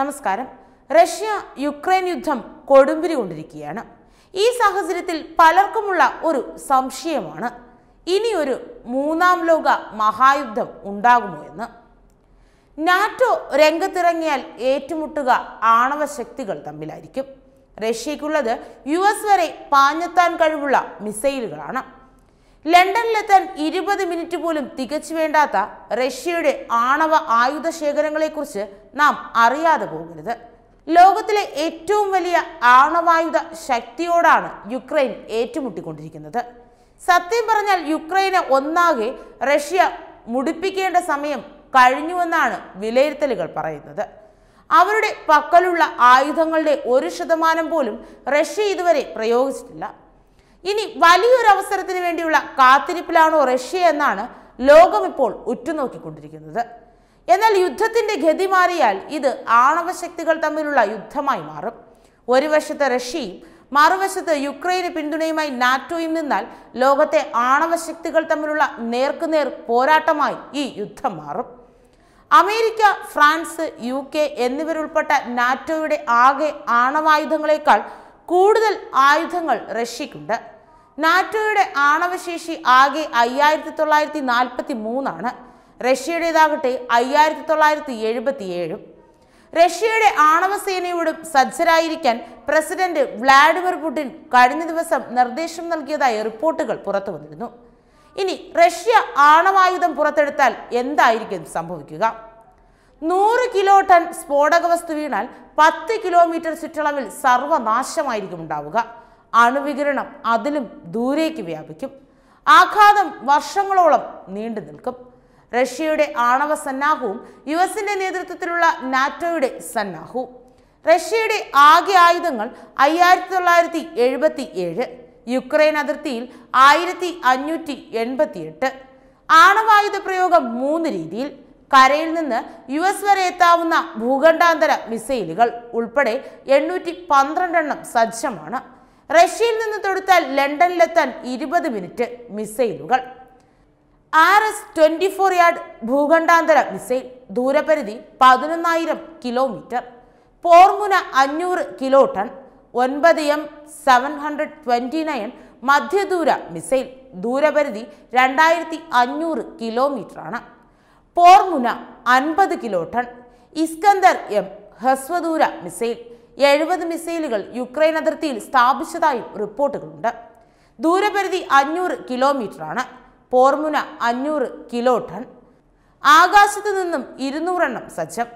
നമസ്കാരം Russia Ukraine യുദ്ധം കൊടുമ്പിരി കൊണ്ടിരിക്കുകയാണ് ഈ സാഹചര്യത്തിൽ പലർക്കുമുള്ള ഒരു സംശയമാണ് ഇനി ഒരു മൂന്നാം ലോക മഹായുദ്ധം ഉണ്ടാകുമോ എന്ന് നാറ്റോ രംഗത്തിറങ്ങിയാൽ ഏറ്റുമുട്ടുക ആണവ ശക്തികൾ തമ്മിലായിരിക്കും റഷ്യയ്ക്കുള്ളത് യു എസ് വരെ പാഞ്ഞെത്താൻ കഴിവുള്ള മിസൈലുകളാണ് ലണ്ടനിലെത്താൻ ഇരുപത് മിനിറ്റ് പോലും തികച്ചു വേണ്ടാത്ത റഷ്യയുടെ ആണവ ആയുധ ശേഖരങ്ങളെക്കുറിച്ച് നാം അറിയാതെ പോകരുത് ലോകത്തിലെ ഏറ്റവും വലിയ ആണവായുധ ശക്തിയോടാണ് യുക്രൈൻ ഏറ്റുമുട്ടിക്കൊണ്ടിരിക്കുന്നത് സത്യം പറഞ്ഞാൽ യുക്രൈനെ ഒന്നാകെ റഷ്യ മുടിപ്പിക്കേണ്ട സമയം കഴിഞ്ഞുവെന്നാണ് വിലയിരുത്തലുകൾ പറയുന്നത് അവരുടെ പക്കലുള്ള ആയുധങ്ങളുടെ ഒരു ശതമാനം പോലും റഷ്യ ഇതുവരെ പ്രയോഗിച്ചിട്ടില്ല ഇനി വലിയൊരു അവസരത്തിന് വേണ്ടിയുള്ള കാത്തിരിപ്പിലാണോ റഷ്യ എന്നാണ് ലോകം ഇപ്പോൾ ഉറ്റുനോക്കിക്കൊണ്ടിരിക്കുന്നത് എന്നാൽ യുദ്ധത്തിന്റെ ഗതി മാറിയാൽ ഇത് ആണവ ശക്തികൾ തമ്മിലുള്ള യുദ്ധമായി മാറും ഒരു വശത്ത് റഷ്യയും മറുവശത്ത് യുക്രൈന് പിന്തുണയുമായി നാറ്റോയും നിന്നാൽ ലോകത്തെ ആണവ ശക്തികൾ തമ്മിലുള്ള നേർക്കുനേർ പോരാട്ടമായി ഈ യുദ്ധം മാറും അമേരിക്ക ഫ്രാൻസ് യു കെ എന്നിവരുൾപ്പെട്ട നാറ്റോയുടെ ആകെ ആണവായുധങ്ങളെക്കാൾ കൂടുതൽ ആയുധങ്ങൾ റഷ്യക്കുണ്ട് നാറ്റോയുടെ ആണവശേഷി ആകെ അയ്യായിരത്തി തൊള്ളായിരത്തി നാൽപ്പത്തി മൂന്നാണ് റഷ്യയുടേതാകട്ടെ അയ്യായിരത്തി തൊള്ളായിരത്തി എഴുപത്തിയേഴും റഷ്യയുടെ ആണവസേനയോടും സജ്ജരായിരിക്കാൻ പ്രസിഡന്റ് വ്ളാഡിമിർ പുടിൻ കഴിഞ്ഞ ദിവസം നിർദ്ദേശം നൽകിയതായി റിപ്പോർട്ടുകൾ പുറത്തു വന്നിരുന്നു ഇനി റഷ്യ ആണവായുധം പുറത്തെടുത്താൽ എന്തായിരിക്കും സംഭവിക്കുക നൂറ് കിലോ ടൺ സ്ഫോടക വസ്തു വീണാൽ പത്ത് കിലോമീറ്റർ ചുറ്റളവിൽ സർവനാശമായിരിക്കും ഉണ്ടാവുക അണുവികരണം അതിലും ദൂരേക്ക് വ്യാപിക്കും ആഘാതം വർഷങ്ങളോളം നീണ്ടു നിൽക്കും റഷ്യയുടെ ആണവ സന്നാഹവും യു എസിന്റെ നേതൃത്വത്തിലുള്ള നാറ്റോയുടെ സന്നാഹവും റഷ്യയുടെ ആകെ ആയുധങ്ങൾ അയ്യായിരത്തി തൊള്ളായിരത്തി എഴുപത്തി ഏഴ് യുക്രൈൻ അതിർത്തിയിൽ ആയിരത്തി അഞ്ഞൂറ്റി എൺപത്തിയെട്ട് ആണവായുധ പ്രയോഗം മൂന്ന് രീതിയിൽ കരയിൽ നിന്ന് യു എസ് വരെ എത്താവുന്ന ഭൂഖണ്ഡാന്തര മിസൈലുകൾ ഉൾപ്പെടെ എണ്ണൂറ്റി പന്ത്രണ്ടെണ്ണം സജ്ജമാണ് റഷ്യയിൽ നിന്ന് തൊടുത്താൽ ലണ്ടനിലെത്താൻ ഇരുപത് മിനിറ്റ് മിസൈലുകൾ R S twenty four Yars ഭൂഖണ്ഡാന്തര മിസൈൽ ദൂരപരിധി പതിനൊന്നായിരം കിലോമീറ്റർ പോർമുന അഞ്ഞൂറ് കിലോ ടൺ ഒൻപത് M seven hundred twenty nine മധ്യദൂര മിസൈൽ ദൂരപരിധി രണ്ടായിരത്തി അഞ്ഞൂറ് കിലോമീറ്ററാണ് പോർമുന അൻപത് കിലോ ടൺ ഇസ്കന്ദർ എം ഹ്രസ്വദൂര മിസൈൽ എഴുപത് മിസൈലുകൾ യുക്രൈൻ അതിർത്തിയിൽ സ്ഥാപിച്ചതായും റിപ്പോർട്ടുകളുണ്ട് ദൂരപരിധി അഞ്ഞൂറ് കിലോമീറ്ററാണ് പോർമുന അഞ്ഞൂറ് കിലോ ടൺ ആകാശത്തു നിന്നും ഇരുന്നൂറെണ്ണം സജ്ജം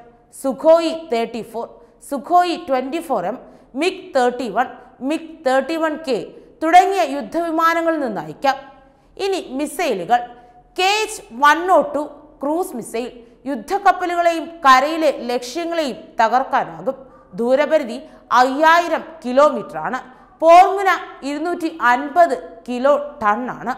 Sukhoi thirty four Sukhoi twenty four M MiG thirty one MiG thirty one K തുടങ്ങിയ യുദ്ധവിമാനങ്ങളിൽ നിന്ന് അയക്കാം ഇനി മിസൈലുകൾ K H one O two cruise missile യുദ്ധക്കപ്പലുകളെയും കരയിലെ ലക്ഷ്യങ്ങളെയും തകർക്കാനാകും ദൂരപരിധി അയ്യായിരം കിലോമീറ്റർ ആണ് പോർമുന ഇരുന്നൂറ്റി അൻപത് കിലോ ടണ്ണാണ്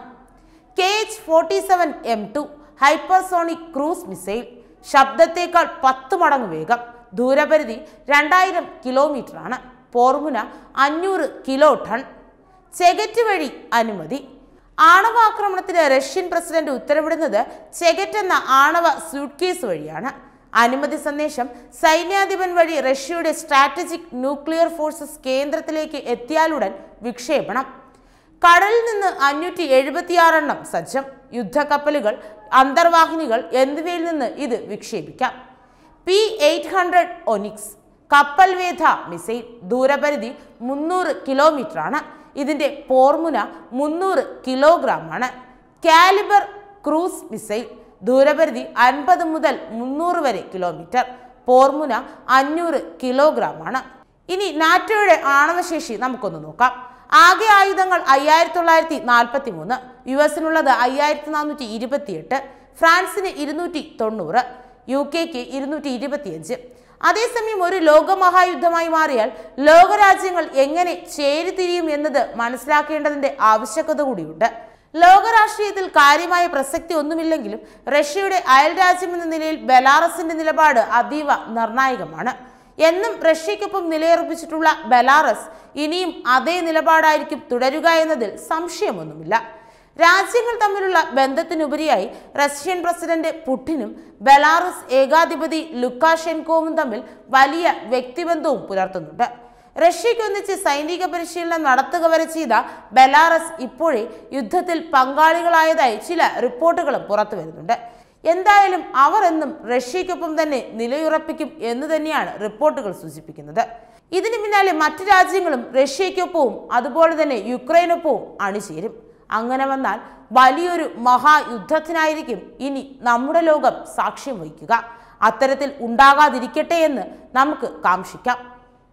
K H forty seven M two hypersonic cruise missile ശബ്ദത്തേക്കാൾ പത്ത് മടങ്ങ് വേഗം ദൂരപരിധി രണ്ടായിരം കിലോമീറ്റർ ആണ് പോർമുന അഞ്ഞൂറ് കിലോ ടൺ ചെകറ്റ് വഴി അനുമതി ആണവാക്രമണത്തിന് റഷ്യൻ പ്രസിഡന്റ് ഉത്തരവിടുന്നത് ചെകറ്റ് എന്ന ആണവ സ്യൂട്ട്കേസ് വഴിയാണ് അനുമതി സന്ദേശം സൈന്യാധിപൻ വഴി റഷ്യയുടെ സ്ട്രാറ്റജിക് ന്യൂക്ലിയർ ഫോഴ്സസ് കേന്ദ്രത്തിലേക്ക് എത്തിയാലുടൻ വിക്ഷേപണം കടലിൽ നിന്ന് അഞ്ഞൂറ്റി എഴുപത്തിയാറെണ്ണം സജ്ജം യുദ്ധക്കപ്പലുകൾ അന്തർവാഹിനികൾ എന്നിവയിൽ നിന്ന് ഇത് വിക്ഷേപിക്കാം പി എയ്റ്റ് ഹൺഡ്രഡ് ഒനിക്സ് കപ്പൽ വേധ മിസൈൽ ദൂരപരിധി മുന്നൂറ് ആണ് ഇതിൻ്റെ പോർമുന മുന്നൂറ് കിലോഗ്രാം ആണ് കാലിബർ ക്രൂസ് മിസൈൽ ദൂരപരിധി അൻപത് മുതൽ മുന്നൂറ് വരെ കിലോമീറ്റർ പോർമുന അഞ്ഞൂറ് കിലോഗ്രാം ആണ് ഇനി നാറ്റോയുടെ ആണവശേഷി നമുക്കൊന്ന് നോക്കാം ആകെ ആയുധങ്ങൾ അയ്യായിരത്തി തൊള്ളായിരത്തി നാൽപ്പത്തി മൂന്ന് യു എസിനുള്ളത് അയ്യായിരത്തി നാനൂറ്റി ഇരുപത്തിയെട്ട് ഫ്രാൻസിന് ഇരുന്നൂറ്റി തൊണ്ണൂറ് യു കെക്ക് ഇരുന്നൂറ്റി ഇരുപത്തിയഞ്ച് അതേസമയം ഒരു ലോകമഹായുദ്ധമായി മാറിയാൽ ലോകരാജ്യങ്ങൾ എങ്ങനെ ചേരിതിരിയും എന്നത് മനസ്സിലാക്കേണ്ടതിൻ്റെ ആവശ്യകത കൂടിയുണ്ട് ലോകരാഷ്ട്രീയത്തിൽ കാര്യമായ പ്രസക്തി ഒന്നുമില്ലെങ്കിലും റഷ്യയുടെ അയൽരാജ്യമെന്ന നിലയിൽ ബെലാറസിന്റെ നിലപാട് അതീവ നിർണായകമാണ് എന്നും റഷ്യക്കൊപ്പം നിലയുറപ്പിച്ചിട്ടുള്ള ബെലാറസ് ഇനിയും അതേ നിലപാടായിരിക്കും തുടരുക എന്നതിൽ സംശയമൊന്നുമില്ല രാജ്യങ്ങൾ തമ്മിലുള്ള ബന്ധത്തിനുപരിയായി റഷ്യൻ പ്രസിഡന്റ് പുടിനും ബെലാറസ് ഏകാധിപതി ലുക്കാഷെൻകോവും തമ്മിൽ വലിയ വ്യക്തിബന്ധവും പുലർത്തുന്നുണ്ട് റഷ്യയ്ക്കൊന്നിച്ച് സൈനിക പരിശീലനം നടത്തുക വരെ ചെയ്ത ബെലാറസ് ഇപ്പോഴേ യുദ്ധത്തിൽ പങ്കാളികളായതായി ചില റിപ്പോർട്ടുകളും പുറത്തു വരുന്നുണ്ട് എന്തായാലും അവർ എന്നും റഷ്യക്കൊപ്പം തന്നെ നിലയുറപ്പിക്കും എന്ന് തന്നെയാണ് റിപ്പോർട്ടുകൾ സൂചിപ്പിക്കുന്നത് ഇതിനു പിന്നാലെ മറ്റു രാജ്യങ്ങളും റഷ്യയ്ക്കൊപ്പവും അതുപോലെ തന്നെ യുക്രൈനൊപ്പവും അണിചേരും അങ്ങനെ വന്നാൽ വലിയൊരു മഹായുദ്ധത്തിനായിരിക്കും ഇനി നമ്മുടെ ലോകം സാക്ഷ്യം വഹിക്കുക അത്തരത്തിൽ ഉണ്ടാകാതിരിക്കട്ടെ എന്ന് നമുക്ക് കാക്ഷിക്കാം